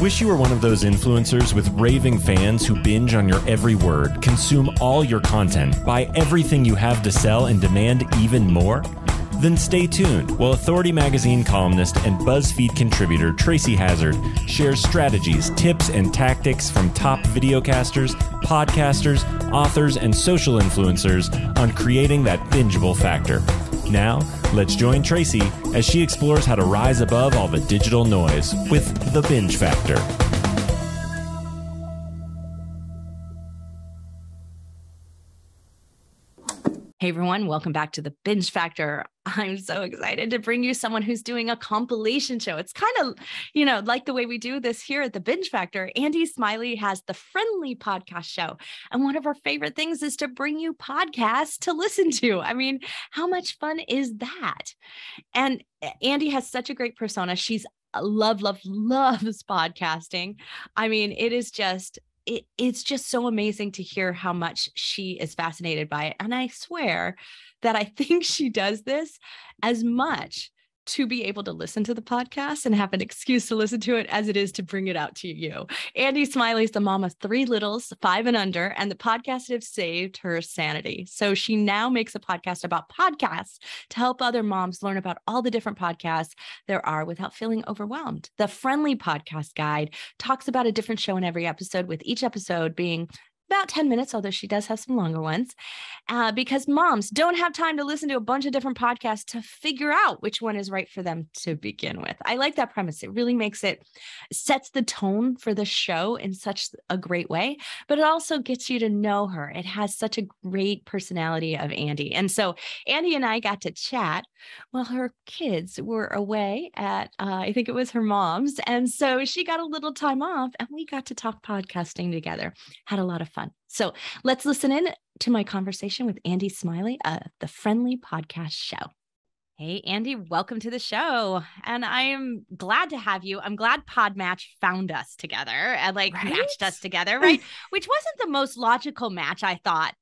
Wish you were one of those influencers with raving fans who binge on your every word, consume all your content, buy everything you have to sell, and demand even more? Then stay tuned while Authority Magazine columnist and BuzzFeed contributor Tracy Hazard shares strategies, tips, and tactics from top videocasters, podcasters, authors, and social influencers on creating that bingeable factor. Now, let's join Tracy as she explores how to rise above all the digital noise with The Binge Factor. Hey everyone, welcome back to the Binge Factor. I'm so excited to bring you someone who's doing a compilation show. It's kind of, you know, like the way we do this here at the Binge Factor. Andy Smiley has the Friendly Podcast Show. And one of our favorite things is to bring you podcasts to listen to. I mean, how much fun is that? And eh, Andy has such a great persona. She's uh, love, love, loves podcasting. I mean, it is just it, it's just so amazing to hear how much she is fascinated by it. And I swear that I think she does this as much to be able to listen to the podcast and have an excuse to listen to it as it is to bring it out to you. Andy Smiley's the mom of three littles, five and under, and the podcast have saved her sanity. So she now makes a podcast about podcasts to help other moms learn about all the different podcasts there are without feeling overwhelmed. The Friendly Podcast Guide talks about a different show in every episode, with each episode being about 10 minutes, although she does have some longer ones, uh, because moms don't have time to listen to a bunch of different podcasts to figure out which one is right for them to begin with. I like that premise. It really makes it sets the tone for the show in such a great way, but it also gets you to know her. It has such a great personality of Andy. And so Andy and I got to chat while her kids were away at, uh, I think it was her mom's. And so she got a little time off and we got to talk podcasting together. Had a lot of fun fun. So let's listen in to my conversation with Andy Smiley of the Friendly Podcast Show. Hey, Andy, welcome to the show. And I am glad to have you. I'm glad Podmatch found us together and like right? matched us together, right? Which wasn't the most logical match I thought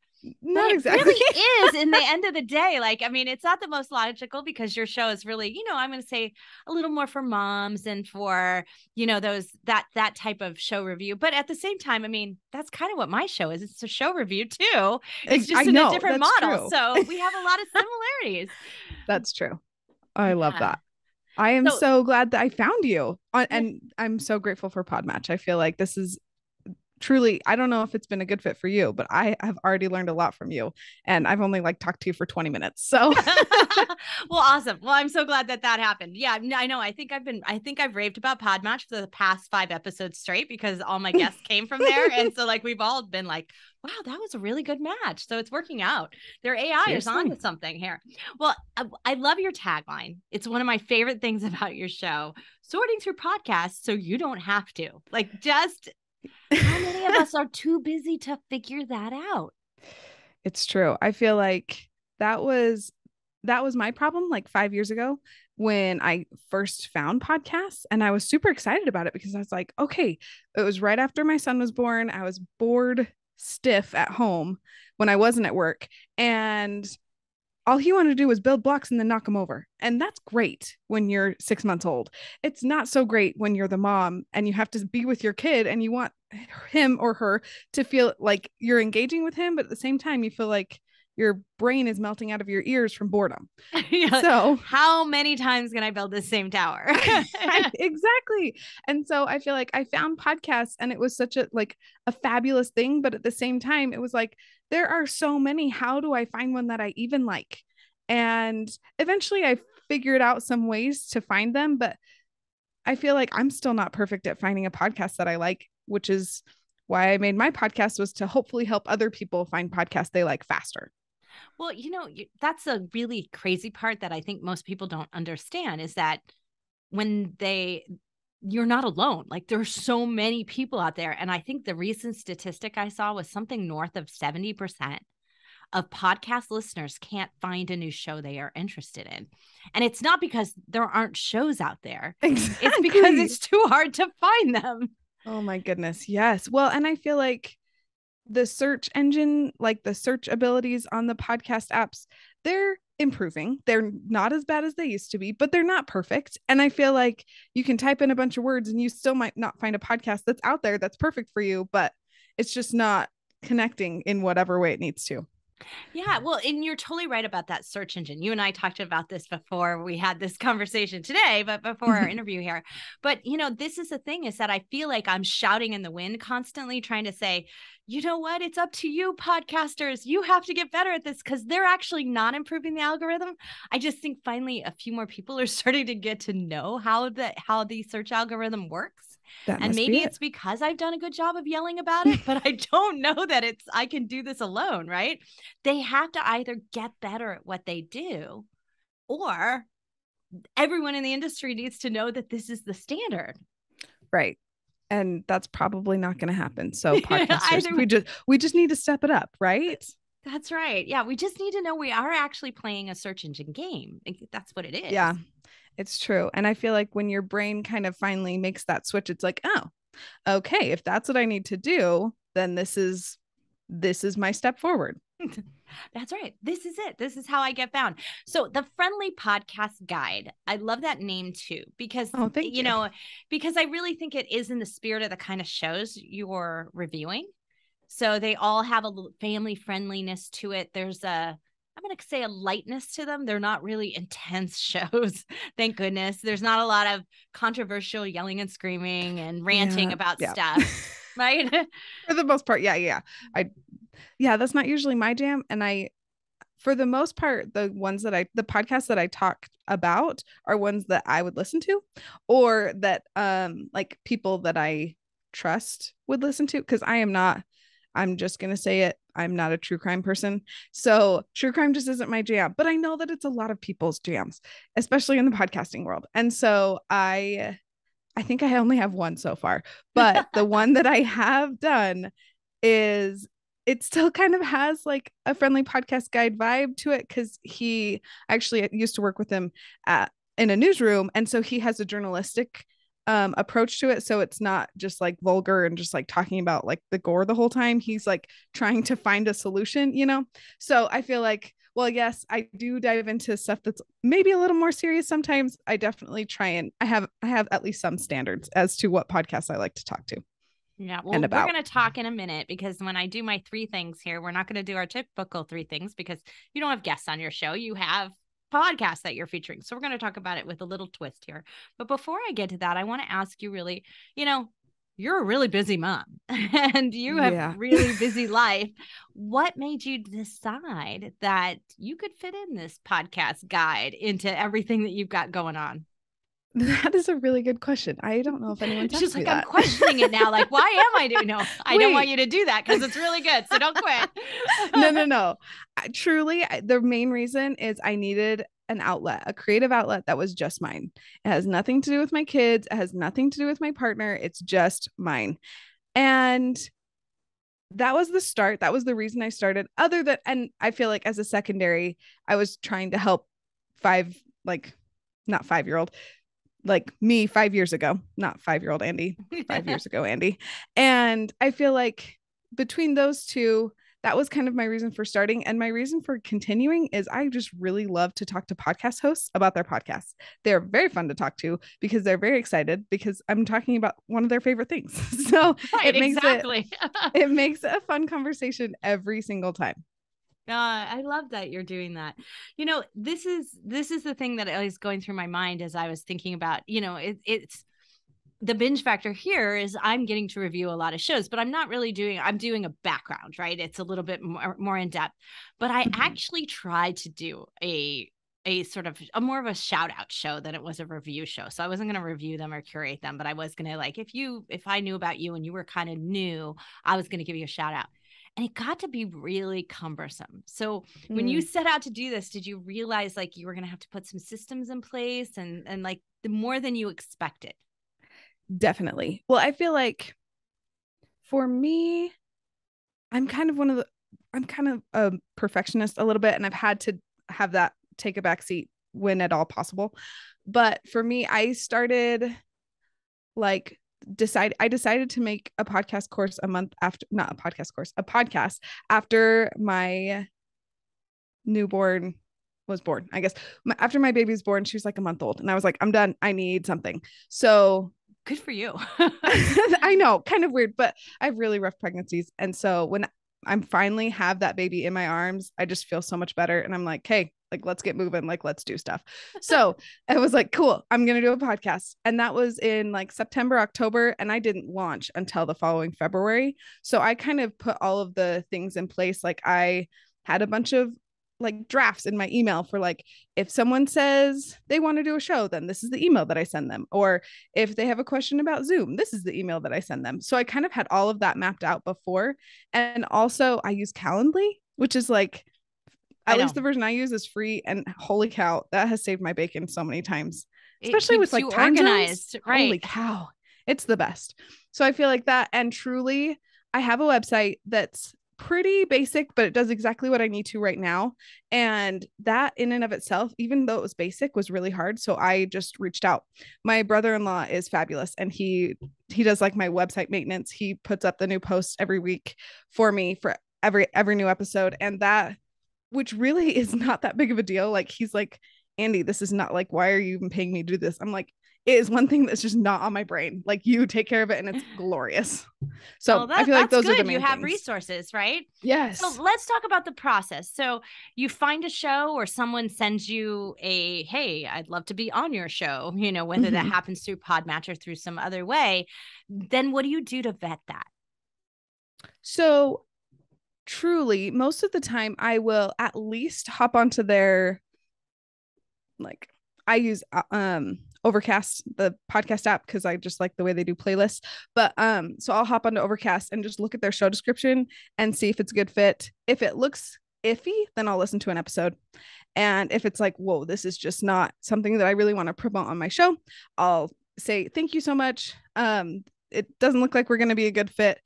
not exactly. It really is in the end of the day. Like, I mean, it's not the most logical because your show is really, you know, I'm going to say a little more for moms and for, you know, those that that type of show review. But at the same time, I mean, that's kind of what my show is. It's a show review too. It's just I in know, a different model. True. So we have a lot of similarities. that's true. I love yeah. that. I am so, so, glad that I found you. Uh, and I'm so grateful for Podmatch. I feel like this is truly i don't know if it's been a good fit for you but i have already learned a lot from you and i've only like talked to you for 20 minutes so well awesome well i'm so glad that that happened yeah i know i think i've been i think i've raved about podmatch for the past five episodes straight because all my guests came from there and so like we've all been like wow, that was a really good match. So it's working out. Their AI Seriously? is on to something here. Well, I, I, love your tagline. It's one of my favorite things about your show, sorting through podcasts so you don't have to. Like, just how many of us are too busy to figure that out? It's true. I feel like that was that was my problem like 5 years ago when I first found podcasts and I was super excited about it because I was like, okay, it was right after my son was born. I was bored stiff at home when I wasn't at work and all he wanted to do was build blocks and then knock them over. And that's great when you're six months old. It's not so great when you're the mom and you have to be with your kid and you want him or her to feel like you're engaging with him, but at the same time, you feel like your brain is melting out of your ears from boredom. yeah, so, how many times can I build this same tower? I, exactly. And so I feel like I found podcasts and it was such a like a fabulous thing, but at the same time it was like there are so many how do I find one that I even like? And eventually I figured out some ways to find them, but I feel like I'm still not perfect at finding a podcast that I like, which is why I made my podcast was to hopefully help other people find podcasts they like faster. Well, you know, that's a really crazy part that I think most people don't understand is that when they you're not alone. Like there are so many people out there and I think the recent statistic I saw was something north of 70% of podcast listeners can't find a new show they are interested in. And it's not because there aren't shows out there. Exactly. It's because it's too hard to find them. Oh my goodness. Yes. Well, and I feel like the search engine, like the search abilities on the podcast apps, they're improving. They're not as bad as they used to be, but they're not perfect. And I feel like you can type in a bunch of words and you still might not find a podcast that's out there that's perfect for you, but it's just not connecting in whatever way it needs to. Yeah, well, and you're totally right about that search engine. You and I talked about this before we had this conversation today, but before our mm-hmm. interview here. But, you know, this is the thing is that I feel like I'm shouting in the wind constantly trying to say, you know what? It's up to you, podcasters. You have to get better at this because they're actually not improving the algorithm. I just think finally a few more people are starting to get to know how the how the search algorithm works. That and maybe be it's because I've done a good job of yelling about it, but I don't know that it's I can do this alone, right? They have to either get better at what they do or everyone in the industry needs to know that this is the standard. Right. And that's probably not going to happen. So podcasters, we just we just need to step it up, right? That's right. Yeah, we just need to know we are actually playing a search engine game. That's what it is. Yeah. It's true. And I feel like when your brain kind of finally makes that switch, it's like, oh, okay, if that's what I need to do, then this is this is my step forward. That's right. This is it. This is how I get found. So the friendly podcast guide. I love that name too because oh, you, you know because I really think it is in the spirit of the kind of shows you're reviewing. So they all have a family friendliness to it. There's a I'm going to say a lightness to them. They're not really intense shows. Thank goodness. There's not a lot of controversial yelling and screaming and ranting yeah, about yeah. stuff. right. for the most part. Yeah. Yeah. I, yeah, that's not usually my jam. And I, for the most part, the ones that I, the podcasts that I talk about are ones that I would listen to or that, um, like people that I trust would listen to. Cause I am not, I'm just going to say it. I'm not a true crime person. So true crime just isn't my jam, but I know that it's a lot of people's jams, especially in the podcasting world. And so I I think I only have one so far, but the one that I have done is it still kind of has like a friendly podcast guide vibe to it cuz he actually used to work with him at in a newsroom and so he has a journalistic um approach to it so it's not just like vulgar and just like talking about like the gore the whole time he's like trying to find a solution you know so i feel like well yes i do dive into stuff that's maybe a little more serious sometimes i definitely try and i have i have at least some standards as to what podcasts i like to talk to yeah, well, we're going to talk in a minute because when I do my three things here, we're not going to do our typical three things because you don't have guests on your show. You have podcast that you're featuring. So we're going to talk about it with a little twist here. But before I get to that, I want to ask you really, you know, you're a really busy mom and you have yeah. really busy life. What made you decide that you could fit in this podcast guide into everything that you've got going on? That is a really good question. I don't know if anyone. She's like, I'm questioning it now. Like, why am I doing? No, I Wait. don't want you to do that because it's really good. So don't quit. no, no, no. I, truly, I, the main reason is I needed an outlet, a creative outlet that was just mine. It has nothing to do with my kids. It has nothing to do with my partner. It's just mine, and that was the start. That was the reason I started. Other than, and I feel like as a secondary, I was trying to help five like not five year old, like me five years ago, not five year old Andy, five years ago, Andy. And I feel like between those two, that was kind of my reason for starting. And my reason for continuing is I just really love to talk to podcast hosts about their podcasts. They're very fun to talk to because they're very excited because I'm talking about one of their favorite things. So right, it makes exactly. it, it makes a fun conversation every single time. I love that you're doing that. You know, this is this is the thing that is going through my mind as I was thinking about. You know, it, it's the binge factor here is I'm getting to review a lot of shows, but I'm not really doing, I'm doing a background, right? It's a little bit more, more in depth, but I mm-hmm. actually tried to do a, a sort of a more of a shout out show than it was a review show. So I wasn't going to review them or curate them, but I was going to like, if you, if I knew about you and you were kind of new, I was going to give you a shout out and it got to be really cumbersome. So mm. when you mm. set out to do this, did you realize like you were going to have to put some systems in place and and like the more than you expected? Definitely. Well, I feel like for me I'm kind of one of the I'm kind of a perfectionist a little bit and I've had to have that take a back seat when at all possible. But for me, I started like decide I decided to make a podcast course a month after not a podcast course, a podcast after my newborn was born. I guess my, after my baby was born, she was like a month old and I was like I'm done. I need something. So good for you. I know, kind of weird, but I have really rough pregnancies and so when I'm finally have that baby in my arms, I just feel so much better and I'm like, "Hey, like let's get moving like let's do stuff so i was like cool i'm gonna do a podcast and that was in like september october and i didn't launch until the following february so i kind of put all of the things in place like i had a bunch of like drafts in my email for like if someone says they want to do a show then this is the email that i send them or if they have a question about zoom this is the email that i send them so i kind of had all of that mapped out before and also i use calendly which is like at least the version I use is free, and holy cow, that has saved my bacon so many times. Especially with like time organized, zones. right? Holy cow, it's the best. So I feel like that, and truly, I have a website that's pretty basic, but it does exactly what I need to right now. And that, in and of itself, even though it was basic, was really hard. So I just reached out. My brother-in-law is fabulous, and he he does like my website maintenance. He puts up the new posts every week for me for every every new episode, and that which really is not that big of a deal. Like he's like, Andy, this is not like, why are you even paying me to do this? I'm like, it is one thing that's just not on my brain. Like you take care of it and it's glorious. So well, that, I feel like those good. are the main You have things. resources, right? Yes. So let's talk about the process. So you find a show or someone sends you a, hey, I'd love to be on your show, you know, whether mm-hmm. that happens through Podmatch or through some other way, then what do you do to vet that? So truly most of the time I will at least hop onto their like I use uh, um Overcast, the podcast app, because I just like the way they do playlists. But um, so I'll hop onto Overcast and just look at their show description and see if it's a good fit. If it looks iffy, then I'll listen to an episode. And if it's like, whoa, this is just not something that I really want to promote on my show, I'll say, thank you so much. Um, it doesn't look like we're going to be a good fit,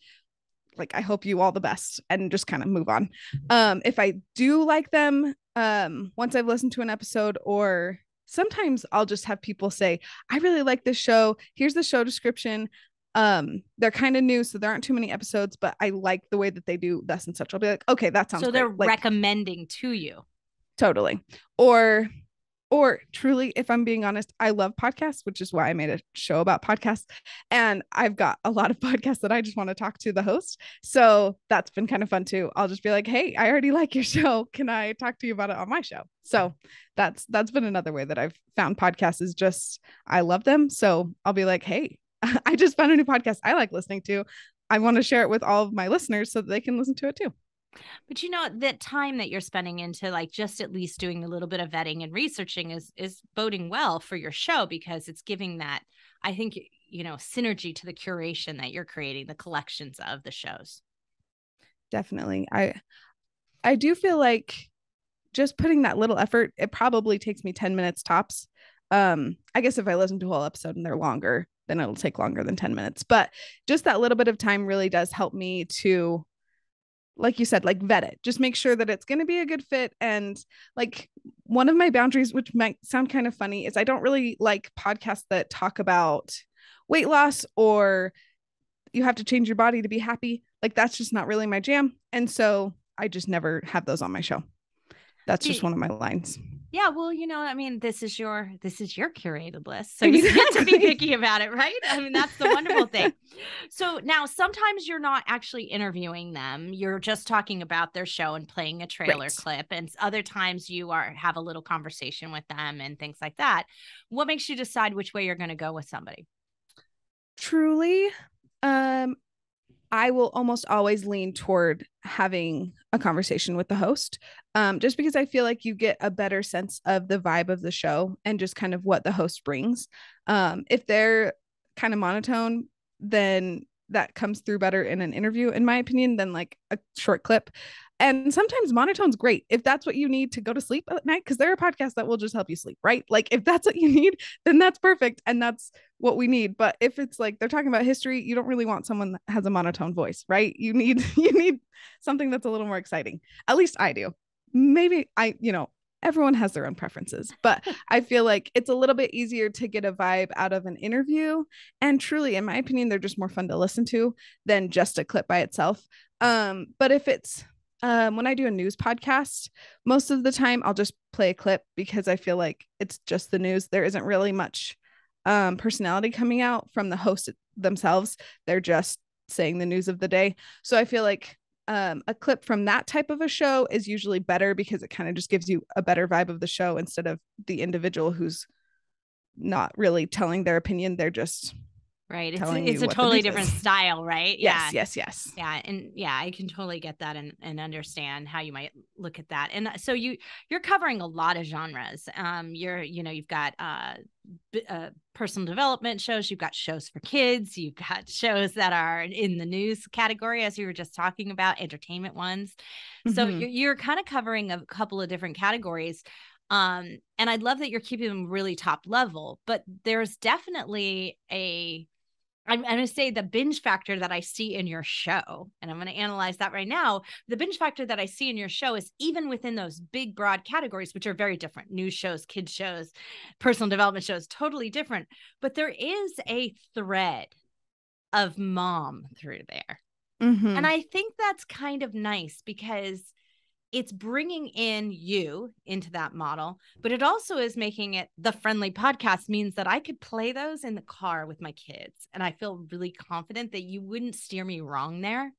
like I hope you all the best and just kind of move on. Um, if I do like them, um, once I've listened to an episode or sometimes I'll just have people say, I really like this show. Here's the show description. Um, they're kind of new, so there aren't too many episodes, but I like the way that they do thus and such. I'll be like, okay, that sounds so they're great. recommending like, to you. Totally. Or or truly if i'm being honest i love podcasts which is why i made a show about podcasts and i've got a lot of podcasts that i just want to talk to the host so that's been kind of fun too i'll just be like hey i already like your show can i talk to you about it on my show so that's that's been another way that i've found podcasts is just i love them so i'll be like hey i just found a new podcast i like listening to i want to share it with all of my listeners so that they can listen to it too but you know that time that you're spending into like just at least doing a little bit of vetting and researching is is boding well for your show because it's giving that I think you know synergy to the curation that you're creating the collections of the shows. Definitely. I I do feel like just putting that little effort it probably takes me 10 minutes tops. Um I guess if I listen to a whole episode and they're longer then it'll take longer than 10 minutes. But just that little bit of time really does help me to like you said, like vet it. Just make sure that it's going to be a good fit. And like one of my boundaries, which might sound kind of funny, is I don't really like podcasts that talk about weight loss or you have to change your body to be happy. Like that's just not really my jam. And so I just never have those on my show. That's just one of my lines. Yeah, well, you know, I mean, this is your this is your curated list. So you get to be picky about it, right? I mean, that's the wonderful thing. So now sometimes you're not actually interviewing them. You're just talking about their show and playing a trailer right. clip. And other times you are have a little conversation with them and things like that. What makes you decide which way you're going to go with somebody? Truly, um I will almost always lean toward having a conversation with the host, um, just because I feel like you get a better sense of the vibe of the show and just kind of what the host brings. Um, if they're kind of monotone, then that comes through better in an interview, in my opinion, than like a short clip. And sometimes monotone's great if that's what you need to go to sleep at night, because there are podcasts that will just help you sleep, right? Like if that's what you need, then that's perfect. And that's what we need. But if it's like they're talking about history, you don't really want someone that has a monotone voice, right? You need you need something that's a little more exciting. At least I do. Maybe I, you know, everyone has their own preferences, but I feel like it's a little bit easier to get a vibe out of an interview. And truly, in my opinion, they're just more fun to listen to than just a clip by itself. Um, but if it's um, when I do a news podcast, most of the time I'll just play a clip because I feel like it's just the news. There isn't really much um, personality coming out from the host themselves. They're just saying the news of the day. So I feel like um, a clip from that type of a show is usually better because it kind of just gives you a better vibe of the show instead of the individual who's not really telling their opinion. They're just right it's, it's a totally different is. style right yes yeah. yes yes yeah and yeah i can totally get that and, and understand how you might look at that and uh, so you you're covering a lot of genres um you're you know you've got uh, uh personal development shows you've got shows for kids you've got shows that are in the news category as you were just talking about entertainment ones mm-hmm. so you're, you're kind of covering a couple of different categories um and i'd love that you're keeping them really top level but there's definitely a I'm, I'm going to say the binge factor that I see in your show, and I'm going to analyze that right now. The binge factor that I see in your show is even within those big, broad categories, which are very different news shows, kids' shows, personal development shows, totally different. But there is a thread of mom through there. Mm-hmm. And I think that's kind of nice because it's bringing in you into that model, but it also is making it the friendly podcast means that I could play those in the car with my kids. And I feel really confident that you wouldn't steer me wrong there.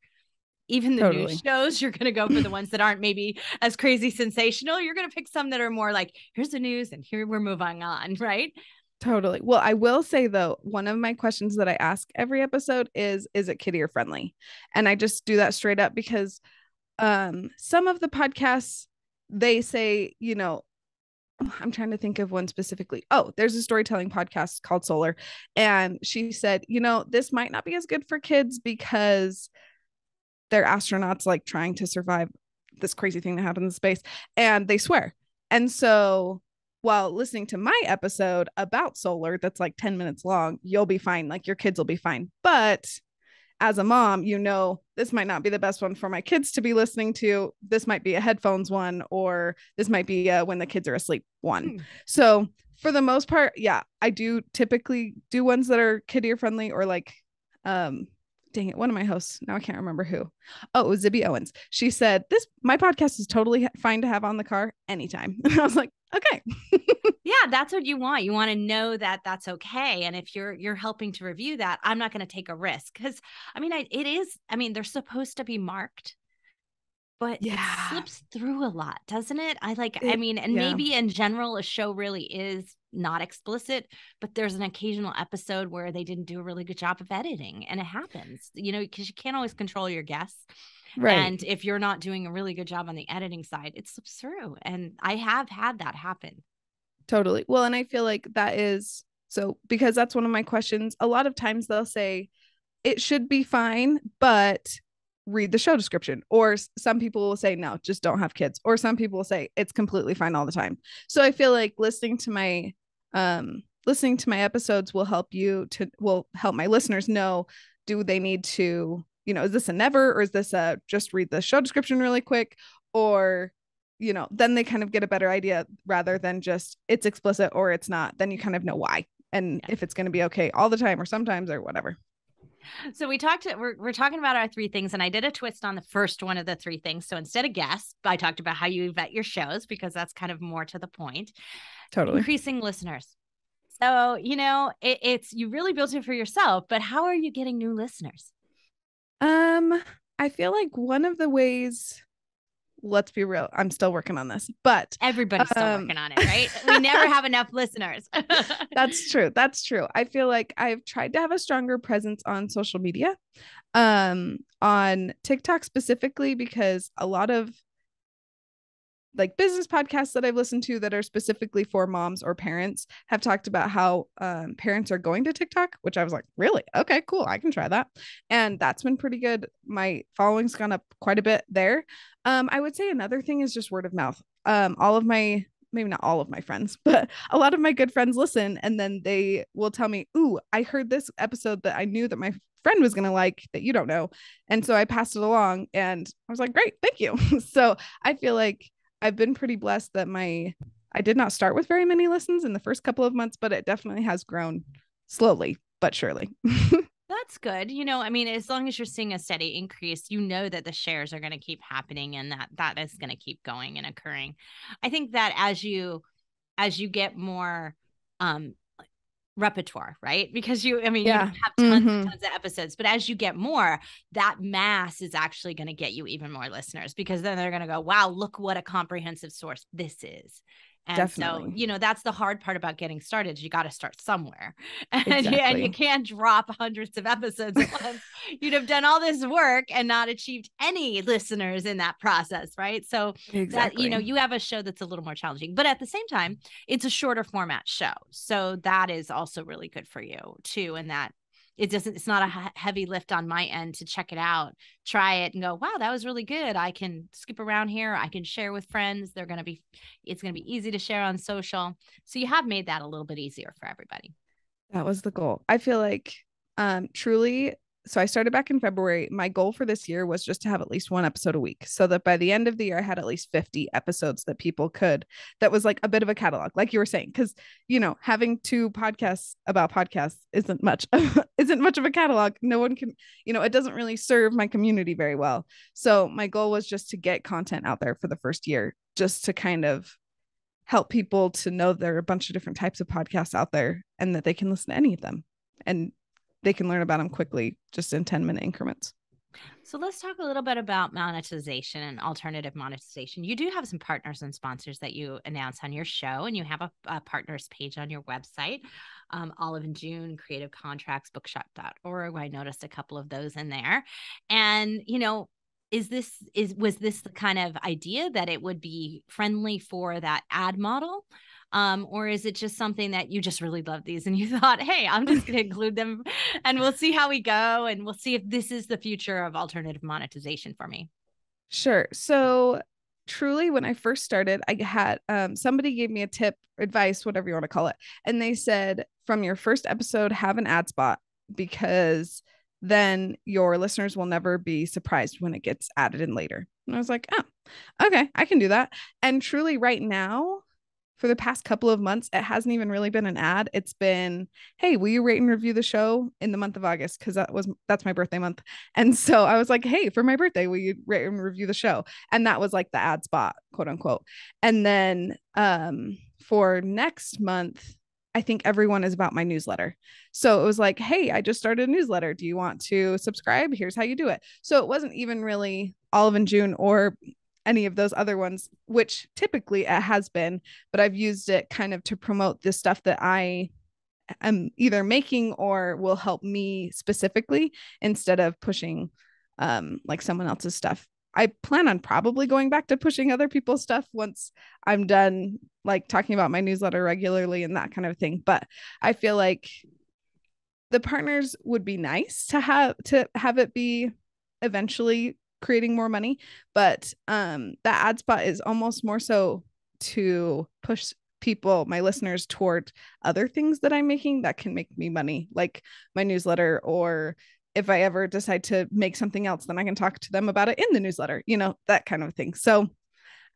Even the totally. shows, you're going to go for the ones that aren't maybe as crazy sensational. You're going to pick some that are more like, here's the news and here we're moving on, right? Totally. Well, I will say though, one of my questions that I ask every episode is, is it kiddier or friendly? And I just do that straight up because um some of the podcasts they say you know i'm trying to think of one specifically oh there's a storytelling podcast called solar and she said you know this might not be as good for kids because they're astronauts like trying to survive this crazy thing that happened in space and they swear and so while listening to my episode about solar that's like 10 minutes long you'll be fine like your kids will be fine but as a mom, you know, this might not be the best one for my kids to be listening to. This might be a headphones one, or this might be a uh, when the kids are asleep one. Hmm. So, for the most part, yeah, I do typically do ones that are kid ear friendly or like um dang it, one of my hosts. Now I can't remember who. Oh, it was Zibby Owens. She said, This my podcast is totally fine to have on the car anytime. And I was like, okay. yeah, that's what you want. You want to know that that's okay. And if you're you're helping to review that, I'm not going to take a risk because I mean, I, it is. I mean, they're supposed to be marked, but yeah. it slips through a lot, doesn't it? I like. It, I mean, and yeah. maybe in general, a show really is not explicit, but there's an occasional episode where they didn't do a really good job of editing and it happens, you know, because you can't always control your guests. Right. And if you're not doing a really good job on the editing side, it slips through. And I have had that happen. Totally. Well, and I feel like that is so because that's one of my questions. A lot of times they'll say it should be fine, but read the show description. Or some people will say, no, just don't have kids. Or some people will say it's completely fine all the time. So I feel like listening to my um, listening to my episodes will help you to will help my listeners know do they need to you know is this a never or is this a just read the show description really quick or you know then they kind of get a better idea rather than just it's explicit or it's not then you kind of know why and yeah. if it's going to be okay all the time or sometimes or whatever so we talked we're, we're talking about our three things and i did a twist on the first one of the three things so instead of guests i talked about how you vet your shows because that's kind of more to the point totally increasing listeners. So, you know, it, it's you really built it for yourself, but how are you getting new listeners? Um, I feel like one of the ways let's be real i'm still working on this but everybody's um, still working on it right we never have enough listeners that's true that's true i feel like i've tried to have a stronger presence on social media um on tiktok specifically because a lot of like business podcasts that I've listened to that are specifically for moms or parents have talked about how um, parents are going to TikTok, which I was like, really? Okay, cool. I can try that. And that's been pretty good. My following's gone up quite a bit there. Um, I would say another thing is just word of mouth. Um, all of my maybe not all of my friends, but a lot of my good friends listen and then they will tell me, Ooh, I heard this episode that I knew that my friend was going to like that you don't know. And so I passed it along and I was like, Great, thank you. so I feel like I've been pretty blessed that my I did not start with very many listens in the first couple of months, but it definitely has grown slowly but surely. That's good. You know, I mean, as long as you're seeing a steady increase, you know that the shares are going to keep happening and that that is going to keep going and occurring. I think that as you as you get more um repertoire, right? Because you, I mean, yeah. you have tons, mm-hmm. tons of episodes, but as you get more, that mass is actually going to get you even more listeners because then they're going to go, wow, look what a comprehensive source this is. And Definitely. so, you know, that's the hard part about getting started. You got to start somewhere. And, exactly. and you can't drop hundreds of episodes. You'd have done all this work and not achieved any listeners in that process, right? So exactly. that, you know, you have a show that's a little more challenging. But at the same time, it's a shorter format show. So that is also really good for you too. And that it doesn't it's not a heavy lift on my end to check it out try it and go wow that was really good i can skip around here i can share with friends they're going to be it's going to be easy to share on social so you have made that a little bit easier for everybody that was the goal i feel like um truly so I started back in February. My goal for this year was just to have at least one episode a week so that by the end of the year, I had at least 50 episodes that people could, that was like a bit of a catalog, like you were saying, because, you know, having two podcasts about podcasts isn't much, isn't much of a catalog. No one can, you know, it doesn't really serve my community very well. So my goal was just to get content out there for the first year, just to kind of help people to know there are a bunch of different types of podcasts out there and that they can listen to any of them and they can learn about them quickly just in 10 minute increments. So let's talk a little bit about monetization and alternative monetization. You do have some partners and sponsors that you announce on your show, and you have a, a partners page on your website. Um, Olive and June, Creative Contracts, Bookshop.org. I noticed a couple of those in there, and you know, is this is was this the kind of idea that it would be friendly for that ad model? Um, or is it just something that you just really love these and you thought, hey, I'm just going to include them and we'll see how we go and we'll see if this is the future of alternative monetization for me? Sure. So, truly, when I first started, I had um, somebody gave me a tip, advice, whatever you want to call it. And they said, from your first episode, have an ad spot because then your listeners will never be surprised when it gets added in later. And I was like, oh, okay, I can do that. And truly, right now, for the past couple of months, it hasn't even really been an ad. It's been, hey, will you rate and review the show in the month of August? Because that was that's my birthday month. And so I was like, hey, for my birthday, will you rate and review the show? And that was like the ad spot, quote unquote. And then um for next month, I think everyone is about my newsletter. So it was like, hey, I just started a newsletter. Do you want to subscribe? Here's how you do it. So it wasn't even really Olive and June or any of those other ones, which typically it has been, but I've used it kind of to promote the stuff that I am either making or will help me specifically instead of pushing um, like someone else's stuff. I plan on probably going back to pushing other people's stuff once I'm done, like talking about my newsletter regularly and that kind of thing. But I feel like the partners would be nice to have to have it be eventually creating more money but um that ad spot is almost more so to push people my listeners toward other things that i'm making that can make me money like my newsletter or if i ever decide to make something else then i can talk to them about it in the newsletter you know that kind of thing so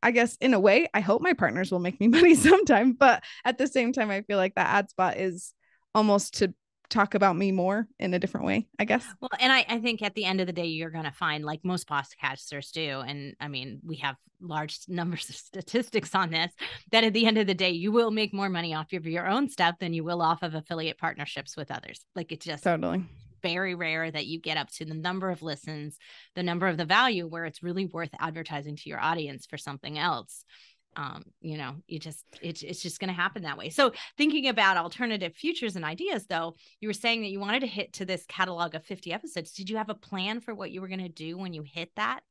I guess in a way, I hope my partners will make me money sometime. But at the same time, I feel like that ad spot is almost to talk about me more in a different way, I guess. Well, and I, I think at the end of the day, you're going to find, like most podcasters do, and I mean, we have large numbers of statistics on this, that at the end of the day, you will make more money off of your own stuff than you will off of affiliate partnerships with others. Like it's just totally very rare that you get up to the number of listens, the number of the value where it's really worth advertising to your audience for something else um, you know, you just it's it's just going to happen that way. So thinking about alternative futures and ideas, though, you were saying that you wanted to hit to this catalog of fifty episodes. Did you have a plan for what you were going to do when you hit that?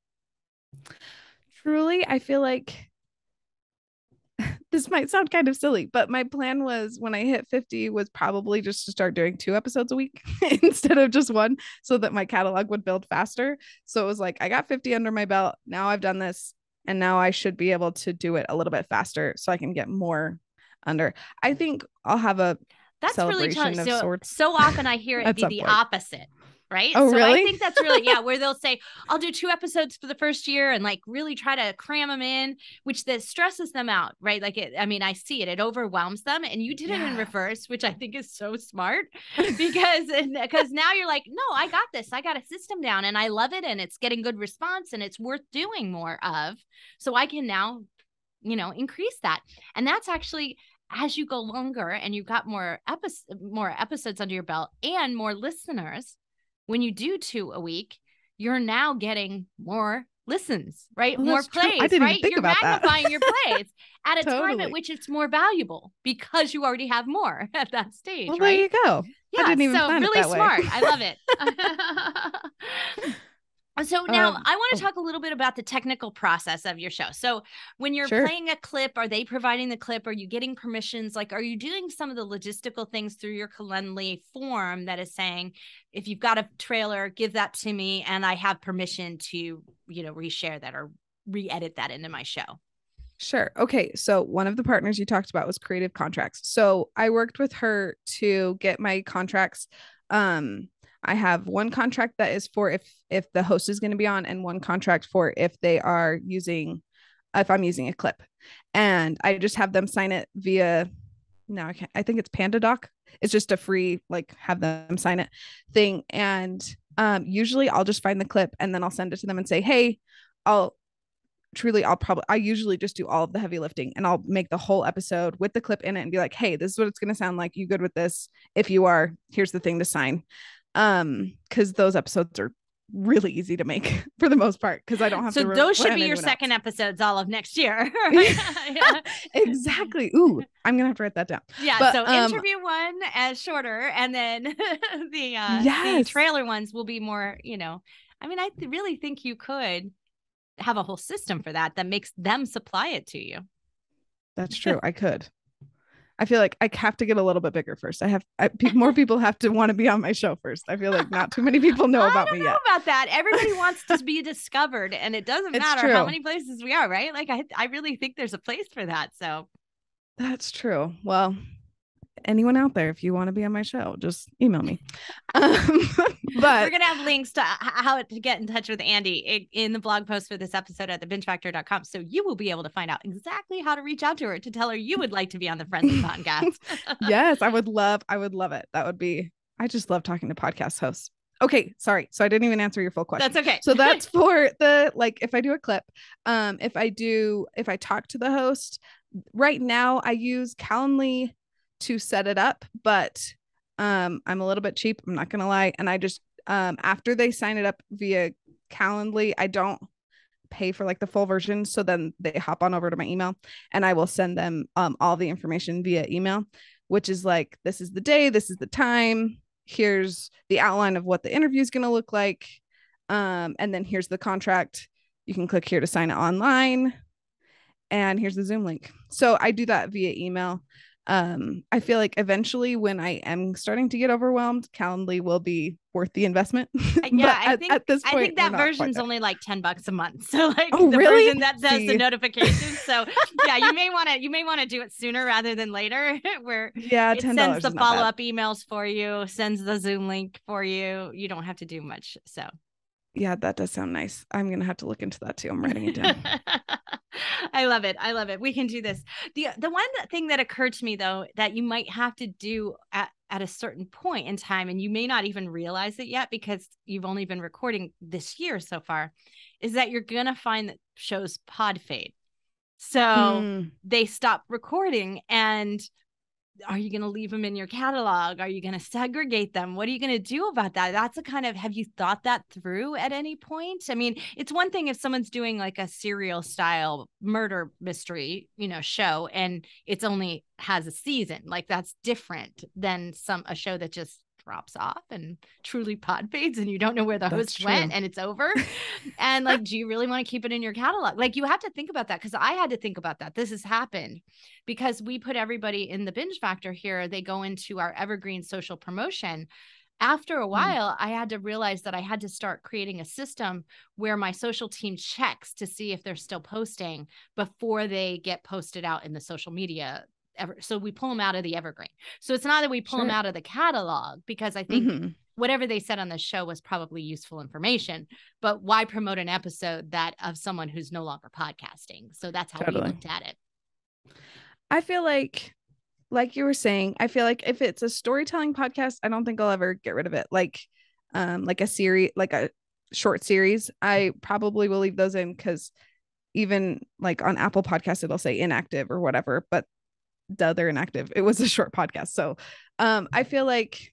Truly, I feel like this might sound kind of silly, but my plan was when I hit 50 was probably just to start doing two episodes a week instead of just one so that my catalog would build faster. So it was like I got 50 under my belt. Now I've done this and now I should be able to do it a little bit faster so I can get more under. I think I'll have a that's really tough. So, so often I hear it be the opposite right? Oh, so really? I think that's really, yeah, where they'll say, I'll do two episodes for the first year and like really try to cram them in, which that stresses them out, right? Like it, I mean, I see it, it overwhelms them. And you did yeah. it in reverse, which I think is so smart because, because now you're like, no, I got this. I got a system down and I love it and it's getting good response and it's worth doing more of. So I can now, you know, increase that. And that's actually as you go longer and you've got more epis more episodes under your belt and more listeners when you do two a week, you're now getting more listens, right? Well, oh, more plays, I didn't right? think you're about magnifying that. your plays at a totally. time at which it's more valuable because you already have more at that stage. Well, right? there you go. Yeah, so really smart. I love it. So now um, I want to oh. talk a little bit about the technical process of your show. So when you're sure. playing a clip, are they providing the clip? Are you getting permissions? Like, are you doing some of the logistical things through your Calendly form that is saying, if you've got a trailer, give that to me, and I have permission to, you know, reshare that or re-edit that into my show? Sure. Okay. So one of the partners you talked about was Creative Contracts. So I worked with her to get my contracts um I have one contract that is for if if the host is going to be on and one contract for if they are using if I'm using a clip. And I just have them sign it via no, I can't I think it's PandaDoc. It's just a free like have them sign it thing. And um usually I'll just find the clip and then I'll send it to them and say, hey, I'll truly I'll probably I usually just do all of the heavy lifting and I'll make the whole episode with the clip in it and be like, hey, this is what it's gonna sound like. You good with this? If you are, here's the thing to sign um because those episodes are really easy to make for the most part because I don't have so to. re- those should be your second else. episodes all of next year. exactly. Ooh, I'm gonna have to write that down. Yeah. But, so um, interview one as shorter, and then the uh, yes. the trailer ones will be more. You know, I mean, I th- really think you could have a whole system for that that makes them supply it to you. That's true. I could. I feel like I have to get a little bit bigger first. I have I, pe- more people have to want to be on my show first. I feel like not too many people know about me know yet. About that, everybody wants to be discovered, and it doesn't it's matter true. how many places we are, right? Like I, I really think there's a place for that. So that's true. Well, anyone out there, if you want to be on my show, just email me. Um, but we're gonna have links to how to get in touch with Andy in the blog post for this episode at thebingefactor.com. So you will be able to find out exactly how to reach out to her to tell her you would like to be on the Friends podcast. yes, I would love, I would love it. That would be. I just love talking to podcast hosts okay sorry so i didn't even answer your full question that's okay so that's for the like if i do a clip um if i do if i talk to the host right now i use calendly to set it up, but um, I'm a little bit cheap. I'm not going to lie. And I just, um, after they sign it up via Calendly, I don't pay for like the full version. So then they hop on over to my email and I will send them um, all the information via email, which is like, this is the day, this is the time. Here's the outline of what the interview is going to look like. Um, and then here's the contract. You can click here to sign it online. And here's the Zoom link. So I do that via email um, I feel like eventually when I am starting to get overwhelmed, Calendly will be worth the investment. yeah, I think at, at this point, I think that version's only like 10 bucks a month. So like oh, the really? version that does See? the notifications. So yeah, you may want to you may want to do it sooner rather than later where yeah, it sends the follow-up emails for you, sends the Zoom link for you. You don't have to do much. So yeah, that does sound nice. I'm gonna have to look into that too. I'm writing it down. I love it. I love it. We can do this. The the one thing that occurred to me though that you might have to do at at a certain point in time and you may not even realize it yet because you've only been recording this year so far is that you're going to find that shows pod fade. So mm. they stop recording and are you going to leave them in your catalog? Are you going to segregate them? What are you going to do about that? That's a kind of have you thought that through at any point? I mean, it's one thing if someone's doing like a serial style murder mystery, you know, show and it's only has a season. Like that's different than some a show that just drops off and truly pod fades and you don't know where the That's host true. went and it's over. and like, do you really want to keep it in your catalog? Like, you have to think about that because I had to think about that. This has happened because we put everybody in the binge factor here. They go into our evergreen social promotion after a hmm. while mm. i had to realize that i had to start creating a system where my social team checks to see if they're still posting before they get posted out in the social media ever so we pull them out of the evergreen so it's not that we pull sure. them out of the catalog because i think mm-hmm. whatever they said on the show was probably useful information but why promote an episode that of someone who's no longer podcasting so that's how totally. we looked at it i feel like like you were saying i feel like if it's a storytelling podcast i don't think i'll ever get rid of it like um like a series like a short series i probably will leave those in because even like on apple podcast it'll say inactive or whatever but duh, they're inactive. It was a short podcast. So um, I feel like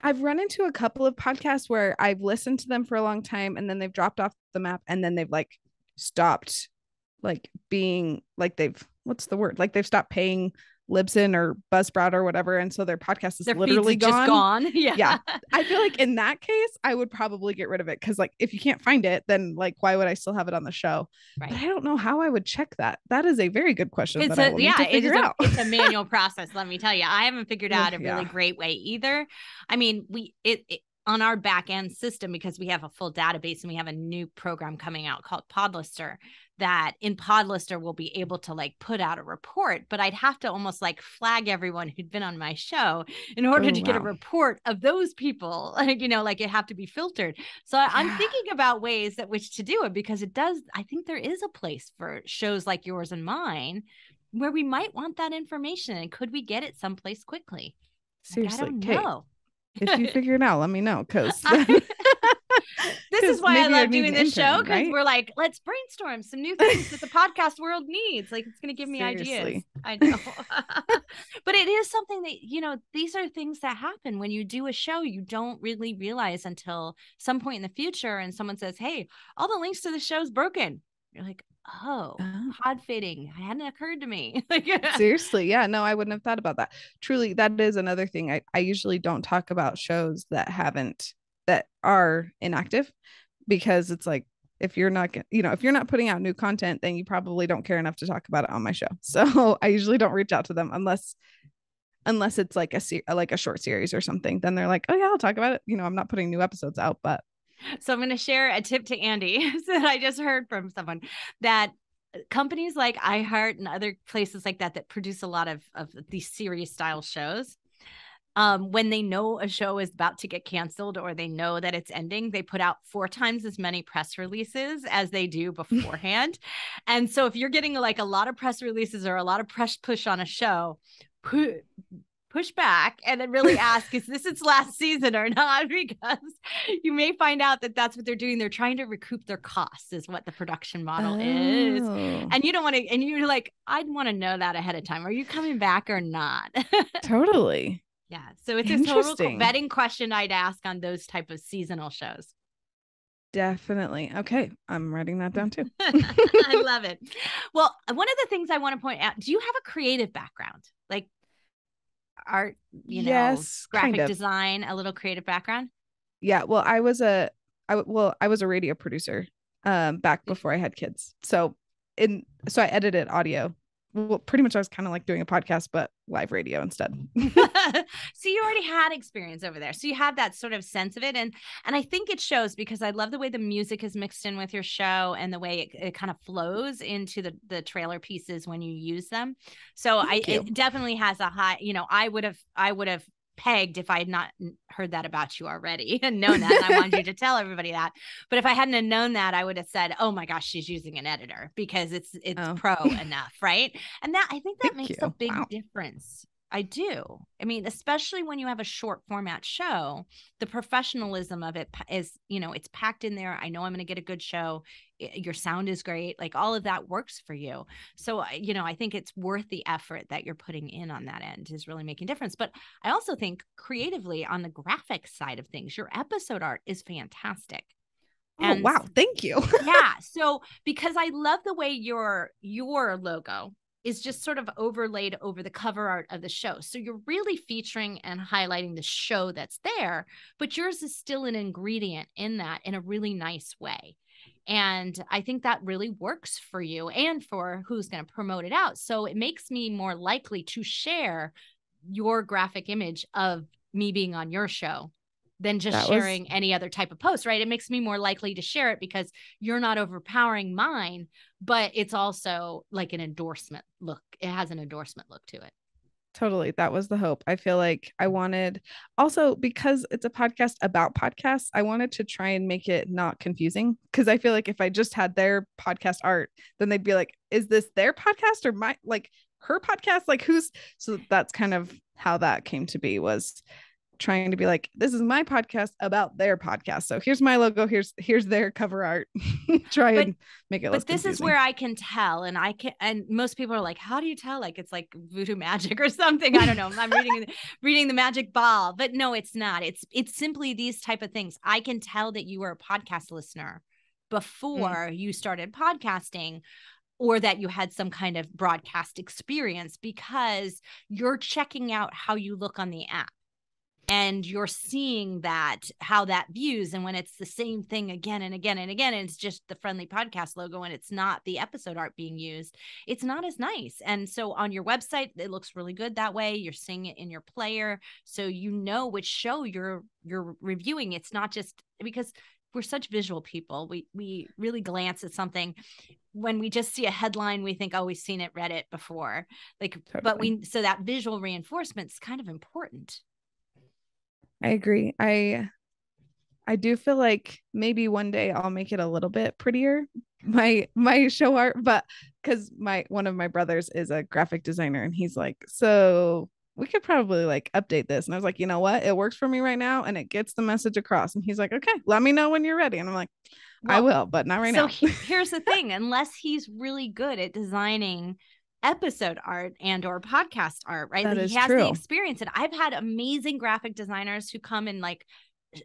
I've run into a couple of podcasts where I've listened to them for a long time and then they've dropped off the map and then they've like stopped like being like they've what's the word? Like they've stopped paying Libsyn or Buzzsprout or whatever, and so their podcast is their literally gone. gone. Yeah, yeah. I feel like in that case, I would probably get rid of it because like if you can't find it, then like why would I still have it on the show? Right. But I don't know how I would check that. That is a very good question. It's yeah, it is a, it's a manual process. Let me tell you, I haven't figured out a really yeah. great way either. I mean, we it, it on our back end system because we have a full database and we have a new program coming out called Podlister that in Podlister we'll be able to like put out a report, but I'd have to almost like flag everyone who'd been on my show in order oh, to wow. get a report of those people. Like, you know, like it have to be filtered. So yeah. I'm thinking about ways that which to do it because it does, I think there is a place for shows like yours and mine where we might want that information and could we get it someplace quickly? Seriously, like, I don't know if you figure it out, let me know. Cause this is why I love doing this show because right? we're like, let's brainstorm some new things that the podcast world needs. Like it's gonna give me Seriously. ideas. I know. but it is something that, you know, these are things that happen when you do a show, you don't really realize until some point in the future and someone says, Hey, all the links to the show is broken. You're like, oh, oh. pod fitting hadn't occurred to me uh, seriously yeah no i wouldn't have thought about that truly that is another thing I, I usually don't talk about shows that haven't that are inactive because it's like if you're not you know if you're not putting out new content then you probably don't care enough to talk about it on my show so i usually don't reach out to them unless unless it's like a like a short series or something then they're like oh yeah i'll talk about it you know i'm not putting new episodes out but so I'm going to share a tip to Andy that I just heard from someone that uh, companies like iHeart and other places like that that produce a lot of, of these serious style shows. Um, when they know a show is about to get canceled or they know that it's ending, they put out four times as many press releases as they do beforehand. and so, if you're getting like a lot of press releases or a lot of press push on a show, push back and then really ask is this its last season or not because you may find out that that's what they're doing they're trying to recoup their costs is what the production model oh. is and you don't want to and you're like i'd want to know that ahead of time are you coming back or not totally yeah so it's a total vetting question i'd ask on those type of seasonal shows Definitely. Okay. I'm writing that down too. I love it. Well, one of the things I want to point out do you have a creative background? Like, art, you know, graphic kind of. design, a little creative background? Yeah. Well, I was a, I well, I was a radio producer um, back before I had kids. So in so I edited audio well, pretty much I was kind of like doing a podcast, but live radio instead. so you already had experience over there. So you have that sort of sense of it. And and I think it shows because I love the way the music is mixed in with your show and the way it, it kind of flows into the, the trailer pieces when you use them. So Thank I you. it definitely has a high, you know, I would have I would have pegged if I had not heard that about you already and known that. And I wanted you to tell everybody that. But if I hadn't have known that, I would have said, "Oh my gosh, she's using an editor because it's it's oh. pro enough, right?" And that I think that Thank makes you. a big wow. difference I do. I mean, especially when you have a short format show, the professionalism of it is, you know, it's packed in there. I know I'm going to get a good show. Your sound is great. Like all of that works for you. So, you know, I think it's worth the effort that you're putting in on that end is really making difference. But I also think creatively on the graphic side of things, your episode art is fantastic. Oh, and oh wow, thank you. yeah, so because I love the way your your logo is just sort of overlaid over the cover art of the show. So you're really featuring and highlighting the show that's there, but yours is still an ingredient in that in a really nice way. And I think that really works for you and for who's going to promote it out. So it makes me more likely to share your graphic image of me being on your show than just that sharing was... any other type of post, right? It makes me more likely to share it because you're not overpowering mine, but it's also like an endorsement look. It has an endorsement look to it. Totally. That was the hope. I feel like I wanted also because it's a podcast about podcasts, I wanted to try and make it not confusing because I feel like if I just had their podcast art, then they'd be like, is this their podcast or my like her podcast? Like who's so that's kind of how that came to be was trying to be like this is my podcast about their podcast so here's my logo here's here's their cover art try but, and make it but this confusing. is where i can tell and i can and most people are like how do you tell like it's like voodoo magic or something i don't know i'm reading reading the magic ball but no it's not it's it's simply these type of things i can tell that you were a podcast listener mm. before mm. you started podcasting or that you had some kind of broadcast experience because you're checking out how you look on the app and you're seeing that how that views and when it's the same thing again and again and again and it's just the friendly podcast logo and it's not the episode art being used it's not as nice and so on your website it looks really good that way you're seeing it in your player so you know which show you're you're reviewing it's not just because we're such visual people we we really glance at something when we just see a headline we think oh we've seen it read it before like totally. but we so that visual reinforcement is kind of important I agree. I I do feel like maybe one day I'll make it a little bit prettier my my show art but cuz my one of my brothers is a graphic designer and he's like so we could probably like update this and I was like you know what it works for me right now and it gets the message across and he's like okay let me know when you're ready and I'm like well, I will but not right so now So he, here's the thing unless he's really good at designing episode art and or podcast art, right? That, he has true. the experience. And I've had amazing graphic designers who come and like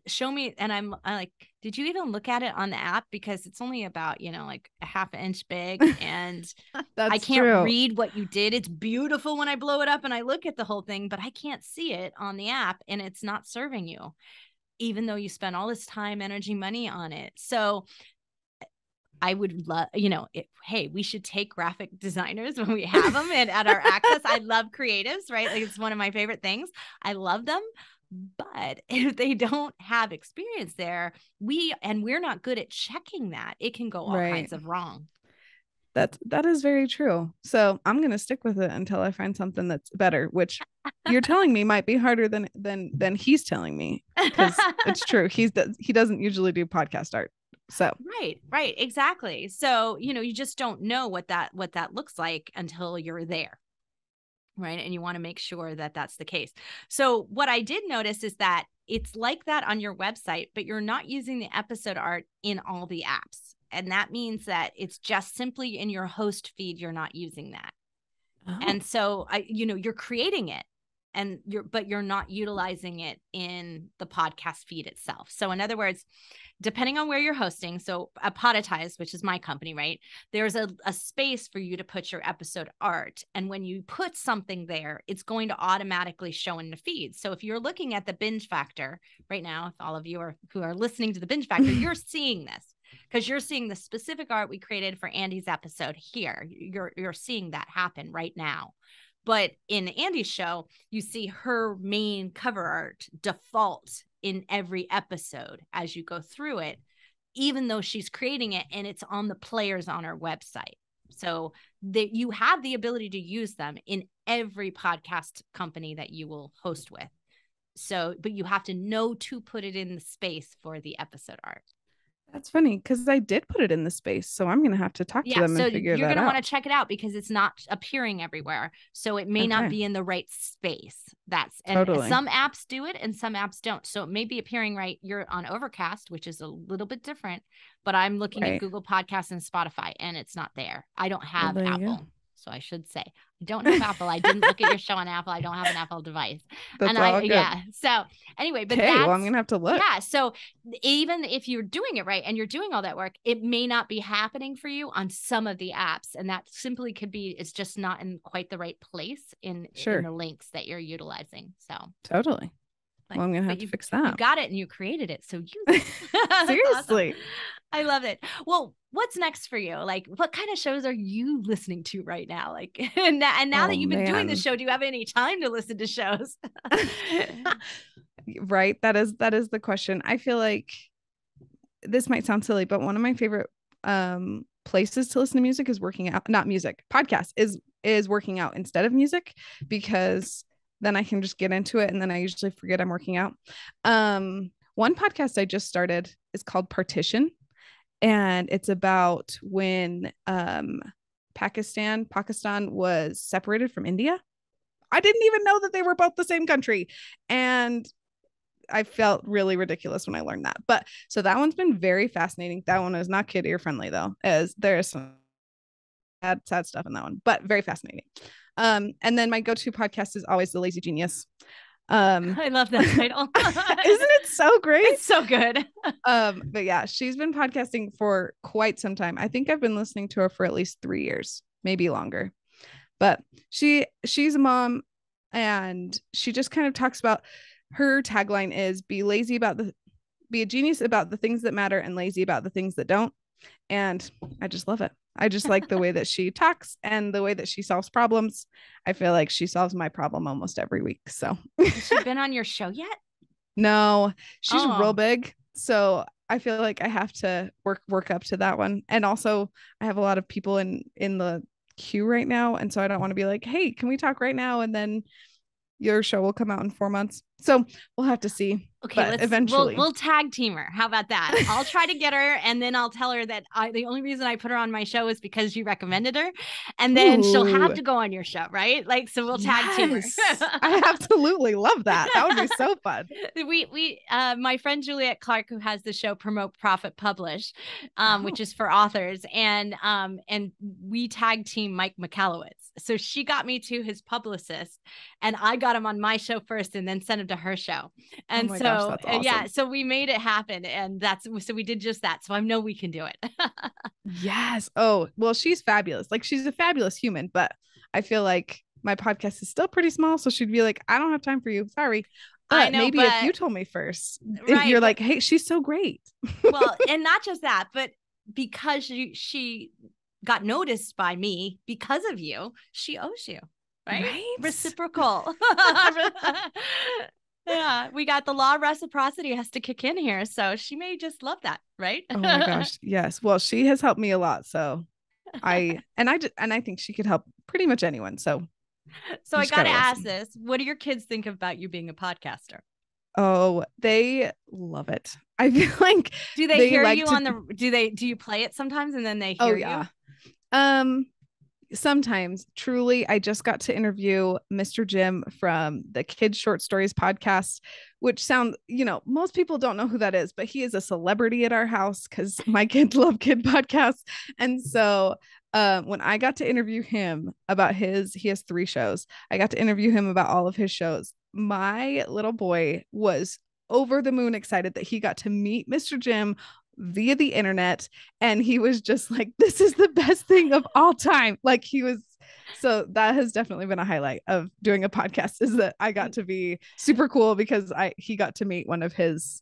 show me and I'm, I'm, like did you even look at it on the app because it's only about you know like a half inch big and i can't true. read what you did it's beautiful when i blow it up and i look at the whole thing but i can't see it on the app and it's not serving you even though you spent all this time energy money on it so I would love, you know, it, hey, we should take graphic designers when we have them and at our access. I love creatives, right? Like it's one of my favorite things. I love them. But if they don't have experience there, we and we're not good at checking that, it can go all right. kinds of wrong. That that is very true. So I'm gonna stick with it until I find something that's better, which you're telling me might be harder than than than he's telling me. Because it's true. He's he doesn't usually do podcast art. So right, right, exactly. So you know, you just don't know what that what that looks like until you're there, right? And you want to make sure that that's the case. So what I did notice is that it's like that on your website, but you're not using the episode art in all the apps, and that means that it's just simply in your host feed. You're not using that. Oh. And so I, you know, you're creating it and you're but you're not utilizing it in the podcast feed itself so in other words depending on where you're hosting so a podatize which is my company right there's a, a space for you to put your episode art and when you put something there it's going to automatically show in the feed so if you're looking at the binge factor right now if all of you are who are listening to the binge factor you're seeing this because you're seeing the specific art we created for Andy's episode here. You're you're seeing that happen right now. But in Andy's show, you see her main cover art default in every episode as you go through it, even though she's creating it and it's on the players on her website. So that you have the ability to use them in every podcast company that you will host with. So, but you have to know to put it in the space for the episode art. That's funny because I did put it in the space, so I'm gonna have to talk yeah, to them so and figure that out. You're gonna want to check it out because it's not appearing everywhere, so it may okay. not be in the right space. That's and totally. some apps do it and some apps don't, so it may be appearing right. You're on Overcast, which is a little bit different, but I'm looking right. at Google Podcasts and Spotify, and it's not there. I don't have well, Apple. So I should say, I don't have Apple. I didn't look at your show on Apple. I don't have an Apple device. That's and all I, good. yeah. So anyway, but okay, well, I'm gonna have to look. Yeah. So even if you're doing it right and you're doing all that work, it may not be happening for you on some of the apps. And that simply could be it's just not in quite the right place in, sure. in the links that you're utilizing. So totally. Like, well, I'm gonna have to fix that. You got it, and you created it, so you seriously. Awesome. I love it. Well, what's next for you? Like, what kind of shows are you listening to right now? Like, and, now, and now oh, that you've been man. doing the show, do you have any time to listen to shows? right. That is that is the question. I feel like this might sound silly, but one of my favorite um places to listen to music is working out not music podcast is is working out instead of music because then i can just get into it and then i usually forget i'm working out um one podcast i just started is called partition and it's about when um, Pakistan Pakistan was separated from India. I didn't even know that they were both the same country, and I felt really ridiculous when I learned that. But so that one's been very fascinating. That one is not kid ear friendly though, as there is some sad, sad stuff in that one, but very fascinating. Um, and then my go-to podcast is always The Lazy Genius. Um, I love that title. isn't it so great? It's so good. um, but yeah, she's been podcasting for quite some time. I think I've been listening to her for at least three years, maybe longer. But she she's a mom, and she just kind of talks about her tagline is "Be lazy about the, be a genius about the things that matter, and lazy about the things that don't." And I just love it. I just like the way that she talks and the way that she solves problems. I feel like she solves my problem almost every week. So, has she been on your show yet? No, she's oh. real big. So, I feel like I have to work work up to that one. And also, I have a lot of people in in the queue right now, and so I don't want to be like, "Hey, can we talk right now?" and then your show will come out in four months. So we'll have to see. Okay, let's, eventually we'll, we'll, tag team her. How about that? I'll try to get her, and then I'll tell her that I, the only reason I put her on my show is because you recommended her, and then Ooh. she'll have to go on your show, right? Like, so we'll tag yes. team her. I absolutely love that. That would be so fun. We we uh, my friend Juliet Clark, who has the show Promote Profit Publish, um, oh. which is for authors, and um, and we tag team Mike McAllowitz. So she got me to his publicist and I got him on my show first and then sent him to her show. Oh and oh so, gosh, awesome. yeah, so we made it happen. And that's so we did just that. So I know we can do it. yes. Oh, well, she's fabulous. Like she's a fabulous human, but I feel like my podcast is still pretty small. So she'd be like, I don't have time for you. Sorry. But know, maybe but, if you told me first, right, if you're like, hey, she's so great. well, and not just that, but because she, she got noticed by me because of you, she owes you, right? right? Reciprocal. yeah, we got the law of reciprocity has to kick in here. So she may just love that, right? oh my gosh. Yes. Well, she has helped me a lot. So I, and I, and I think she could help pretty much anyone. So, so I got to ask this what do your kids think about you being a podcaster? Oh, they love it. I feel like do they, they hear like you to... on the do they do you play it sometimes and then they oh, hear oh, yeah. you? Um, sometimes truly i just got to interview mr jim from the kids short stories podcast which sound you know most people don't know who that is but he is a celebrity at our house because my kids love kid podcasts and so uh, when i got to interview him about his he has three shows i got to interview him about all of his shows my little boy was over the moon excited that he got to meet Mr. Jim via the internet and he was just like this is the best thing of all time like he was so that has definitely been a highlight of doing a podcast is that i got to be super cool because i he got to meet one of his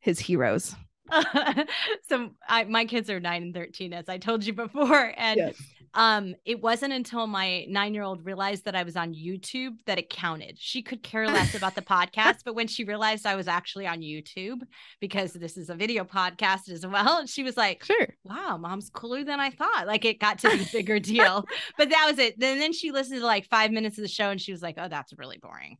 his heroes so I, my kids are nine and 13, as I told you before. And yes. um, it wasn't until my nine year old realized that I was on YouTube that it counted. She could care less about the podcast, but when she realized I was actually on YouTube, because this is a video podcast as well, she was like, sure. Wow, mom's cooler than I thought. Like it got to be bigger deal. but that was it. And then she listened to like five minutes of the show and she was like, oh, that's really boring.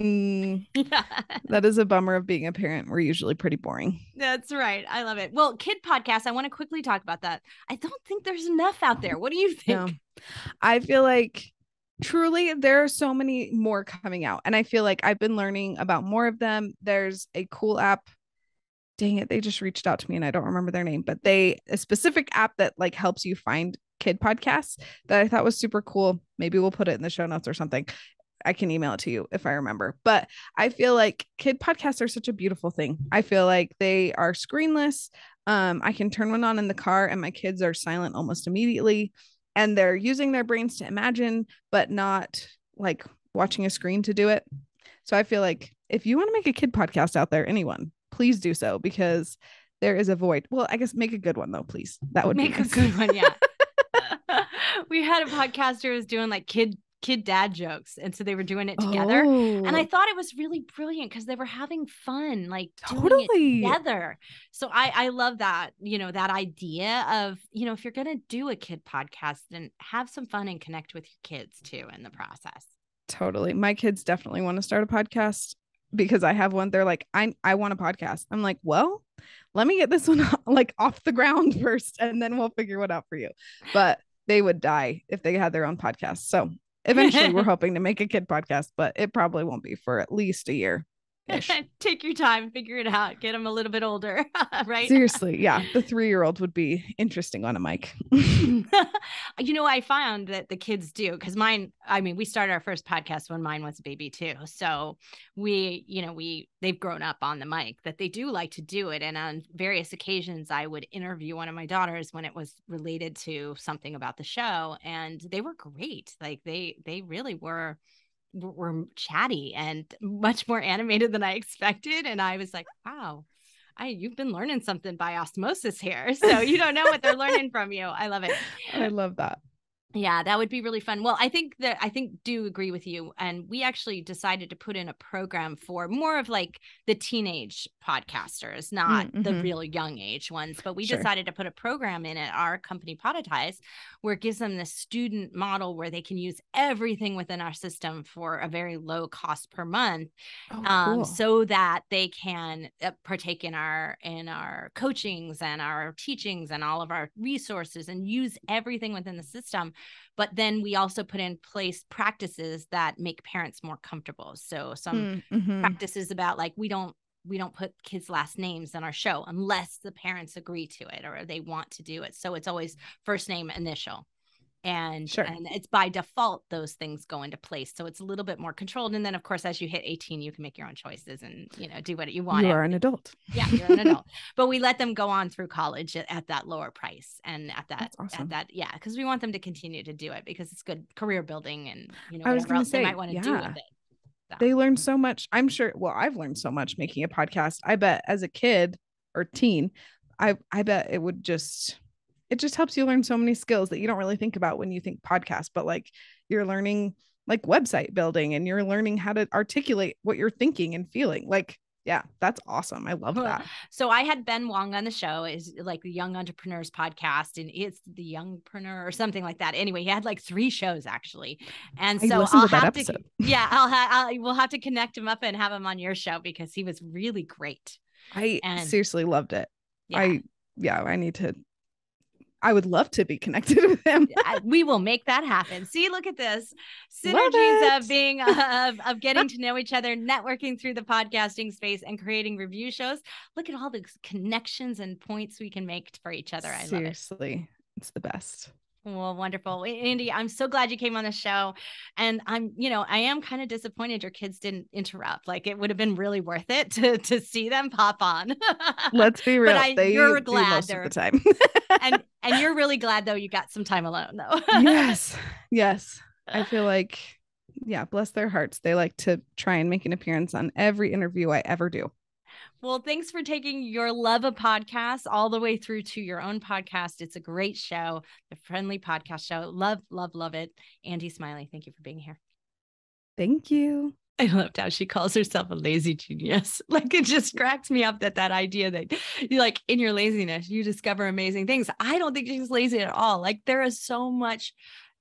Mm, that is a bummer of being a parent. We're usually pretty boring. That's right. I love it. Well, kid podcast, I want to quickly talk about that. I don't think there's enough out there. What do you think? No. I feel like truly there are so many more coming out. And I feel like I've been learning about more of them. There's a cool app. Dang it, they just reached out to me and I don't remember their name, but they a specific app that like helps you find kid podcasts that I thought was super cool. Maybe we'll put it in the show notes or something. I can email it to you if I remember. But I feel like kid podcasts are such a beautiful thing. I feel like they are screenless. Um, I can turn one on in the car and my kids are silent almost immediately. And they're using their brains to imagine, but not like watching a screen to do it. So I feel like if you want to make a kid podcast out there, anyone, please do so because there is a void. Well, I guess make a good one though, please. That would make a good one. Yeah. we had a podcaster who was doing like kid kid dad jokes. And so they were doing it together. Oh. And I oh. thought it was really brilliant because they were having fun, like totally. together. So I, I love that, you know, that idea of, you know, if you're going to do a kid podcast, then have some fun and connect with your kids too in the process. Totally. My kids definitely want to start a podcast because I have one. They're like, I I want a podcast. I'm like, well, let me get this one like off the ground first, and then we'll figure one out for you. But they would die if they had their own podcast. So Eventually, we're hoping to make a kid podcast, but it probably won't be for at least a year. Take your time, figure it out, get them a little bit older, right? Seriously, yeah. The three year old would be interesting on a mic. you know, I found that the kids do because mine, I mean, we started our first podcast when mine was a baby too. So we, you know, we, they've grown up on the mic that they do like to do it. And on various occasions, I would interview one of my daughters when it was related to something about the show. And they were great. Like they, they really were were chatty and much more animated than I expected. And I was like, wow, I you've been learning something by osmosis here. So you don't know what they're learning from you. I love it. I love that yeah, that would be really fun. Well, I think that I think do agree with you. And we actually decided to put in a program for more of like the teenage podcasters, not mm, mm-hmm. the real young age ones. But we sure. decided to put a program in at our company Podatize where it gives them the student model where they can use everything within our system for a very low cost per month. Oh, um, cool. um, so that they can uh, partake in our in our coachings and our teachings and all of our resources and use everything within the system but then we also put in place practices that make parents more comfortable so some hmm, mm-hmm. practices about like we don't we don't put kids last names in our show unless the parents agree to it or they want to do it so it's always first name initial and sure. and it's by default those things go into place so it's a little bit more controlled and then of course as you hit 18 you can make your own choices and you know do what you want you are an adult yeah you're an adult but we let them go on through college at, at that lower price and at that awesome. at that yeah because we want them to continue to do it because it's good career building and you know whatever else say, they might want to yeah. do with it so. they learn so much i'm sure well i've learned so much making a podcast i bet as a kid or teen i i bet it would just it just helps you learn so many skills that you don't really think about when you think podcast, but like you're learning like website building and you're learning how to articulate what you're thinking and feeling. Like, yeah, that's awesome. I love that. So I had Ben Wong on the show, is like the Young Entrepreneurs podcast, and it's the Youngpreneur or something like that. Anyway, he had like three shows actually, and so I'll have episode. to, yeah, I'll, ha- I'll we'll have to connect him up and have him on your show because he was really great. I and, seriously loved it. Yeah. I yeah, I need to I would love to be connected with him. we will make that happen. See, look at this synergies of being uh, of of getting to know each other, networking through the podcasting space, and creating review shows. Look at all the connections and points we can make for each other. I Seriously, it. it's the best. Well, wonderful. Andy, I'm so glad you came on the show. And I'm, you know, I am kind of disappointed your kids didn't interrupt. Like it would have been really worth it to to see them pop on. Let's be real. I, they you're glad they're the time. and and you're really glad though you got some time alone though. yes. Yes. I feel like yeah, bless their hearts. They like to try and make an appearance on every interview I ever do. Well, thanks for taking your love of podcasts all the way through to your own podcast. It's a great show, the Friendly Podcast Show. Love, love, love it. Andy Smiley, thank you for being here. Thank you. I loved how she calls herself a lazy genius. Like it just cracks me up that that idea that you like in your laziness you discover amazing things. I don't think she's lazy at all. Like there is so much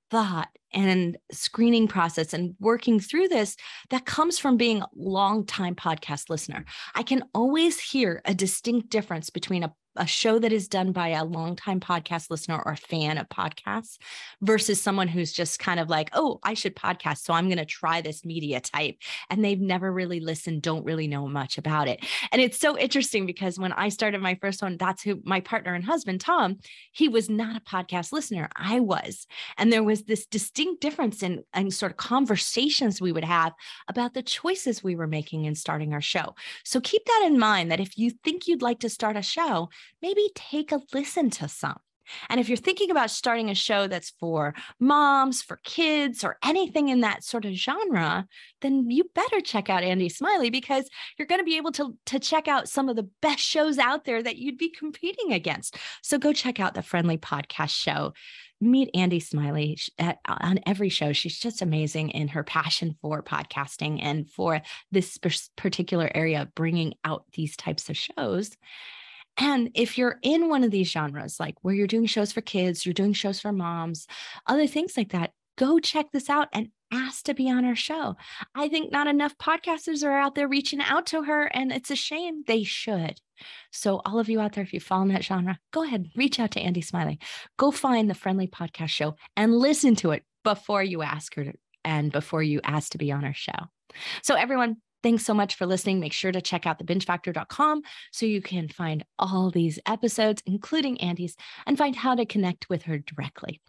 thought and screening process and working through this that comes from being a long time podcast listener. I can always hear a distinct difference between a a show that is done by a longtime podcast listener or fan of podcasts versus someone who's just kind of like, oh, I should podcast. So I'm going to try this media type. And they've never really listened, don't really know much about it. And it's so interesting because when I started my first one, that's who my partner and husband, Tom, he was not a podcast listener. I was. And there was this distinct difference in, in sort of conversations we would have about the choices we were making in starting our show. So keep that in mind that if you think you'd like to start a show, maybe take a listen to some. And if you're thinking about starting a show that's for moms, for kids, or anything in that sort of genre, then you better check out Andy Smiley because you're going to be able to, to check out some of the best shows out there that you'd be competing against. So go check out the Friendly Podcast Show. Meet Andy Smiley at, on every show. She's just amazing in her passion for podcasting and for this particular area, of bringing out these types of shows. And if you're in one of these genres, like where you're doing shows for kids, you're doing shows for moms, other things like that, go check this out and ask to be on her show. I think not enough podcasters are out there reaching out to her, and it's a shame they should. So, all of you out there, if you fall in that genre, go ahead, reach out to Andy Smiley. Go find the Friendly Podcast Show and listen to it before you ask her to, and before you ask to be on her show. So, everyone, Thanks so much for listening. Make sure to check out thebingefactor.com so you can find all these episodes, including Andy's, and find how to connect with her directly.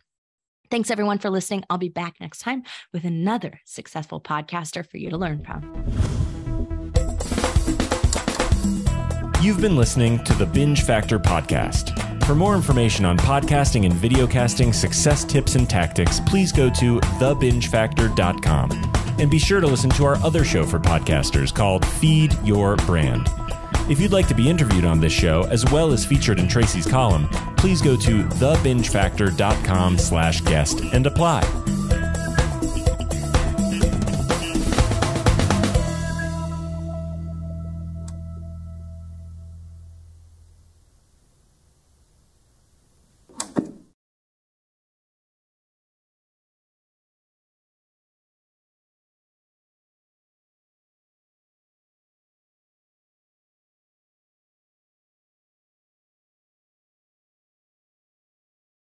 Thanks everyone for listening. I'll be back next time with another successful podcaster for you to learn from. You've been listening to the Binge Factor podcast. For more information on podcasting and videocasting success tips and tactics, please go to thebingefactor.com. And be sure to listen to our other show for podcasters called Feed Your Brand. If you'd like to be interviewed on this show, as well as featured in Tracy's column, please go to thebingefactor.com slash guest and apply.